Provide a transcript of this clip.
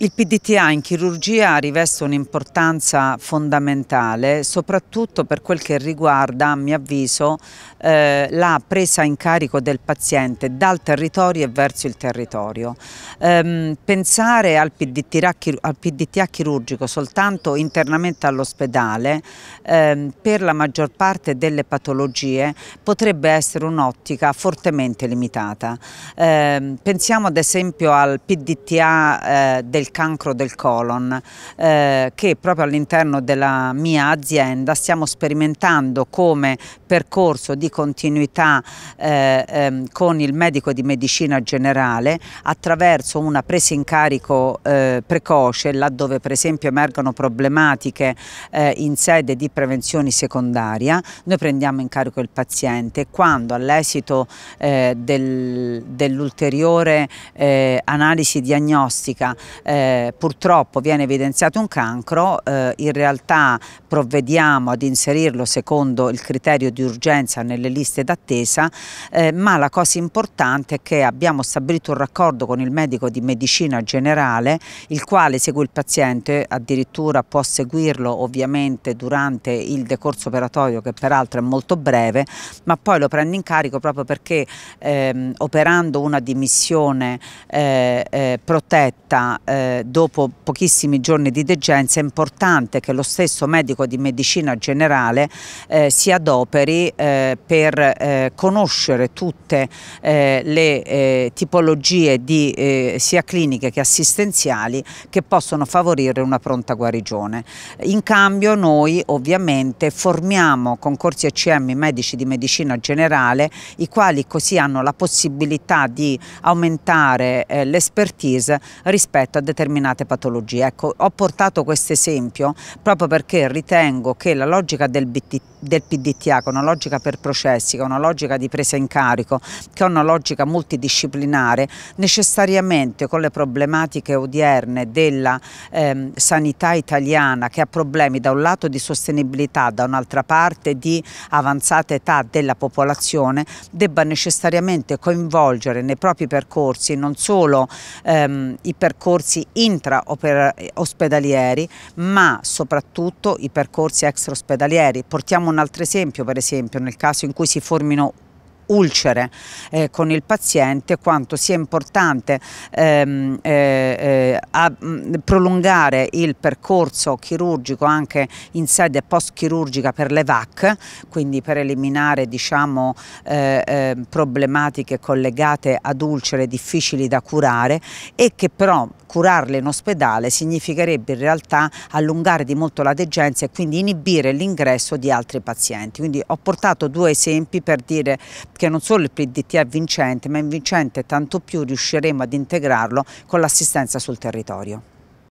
Il PDTA in chirurgia riveste un'importanza fondamentale soprattutto per quel che riguarda, a mio avviso, eh, la presa in carico del paziente dal territorio e verso il territorio. Ehm, pensare al PDTA, al PDTA, chirurgico soltanto internamente all'ospedale ehm, per la maggior parte delle patologie potrebbe essere un'ottica fortemente limitata. Ehm, pensiamo ad esempio al PDTA eh, del del cancro del colon eh, che proprio all'interno della mia azienda stiamo sperimentando come percorso di continuità eh, eh, con il medico di medicina generale attraverso una presa in carico eh, precoce laddove per esempio emergono problematiche eh, in sede di prevenzione secondaria noi prendiamo in carico il paziente quando all'esito eh, del, dell'ulteriore analisi diagnostica eh, eh, purtroppo viene evidenziato un cancro, eh, in realtà provvediamo ad inserirlo secondo il criterio di urgenza nelle liste d'attesa, eh, ma la cosa importante è che abbiamo stabilito un raccordo con il medico di medicina generale, il quale segue il paziente, addirittura può seguirlo ovviamente durante il decorso operatorio che peraltro è molto breve, ma poi lo prende in carico proprio perché ehm, operando una dimissione eh, eh, protetta eh, eh, dopo pochissimi giorni di degenza è importante che lo stesso medico di medicina generale eh, si adoperi eh, per eh, conoscere tutte eh, le tipologie di, sia cliniche che assistenziali che possono favorire una pronta guarigione. In cambio noi ovviamente formiamo con corsi ECM medici di medicina generale i quali così hanno la possibilità di aumentare l'expertise rispetto a determinati determinate patologie. Ecco, ho portato questo esempio proprio perché ritengo che la logica del, BT, del PDTA, che è una logica per processi, che è una logica di presa in carico, che è una logica multidisciplinare, necessariamente con le problematiche odierne della ehm, sanità italiana che ha problemi da un lato di sostenibilità, da un'altra parte di avanzata età della popolazione, debba necessariamente coinvolgere nei propri percorsi non solo ehm, i percorsi intraospedalieri ma soprattutto i percorsi extraospedalieri. Portiamo un altro esempio per esempio nel caso in cui si formino ulcere eh, con il paziente, quanto sia importante ehm, eh, eh, prolungare il percorso chirurgico anche in sede post chirurgica per le VAC, quindi per eliminare diciamo, eh, ehm, problematiche collegate ad ulcere difficili da curare e che però curarle in ospedale significherebbe in realtà allungare di molto la degenza e quindi inibire l'ingresso di altri pazienti. Quindi ho portato due esempi per dire che non solo il PDT è vincente, ma è vincente tanto più riusciremo ad integrarlo con l'assistenza sul territorio.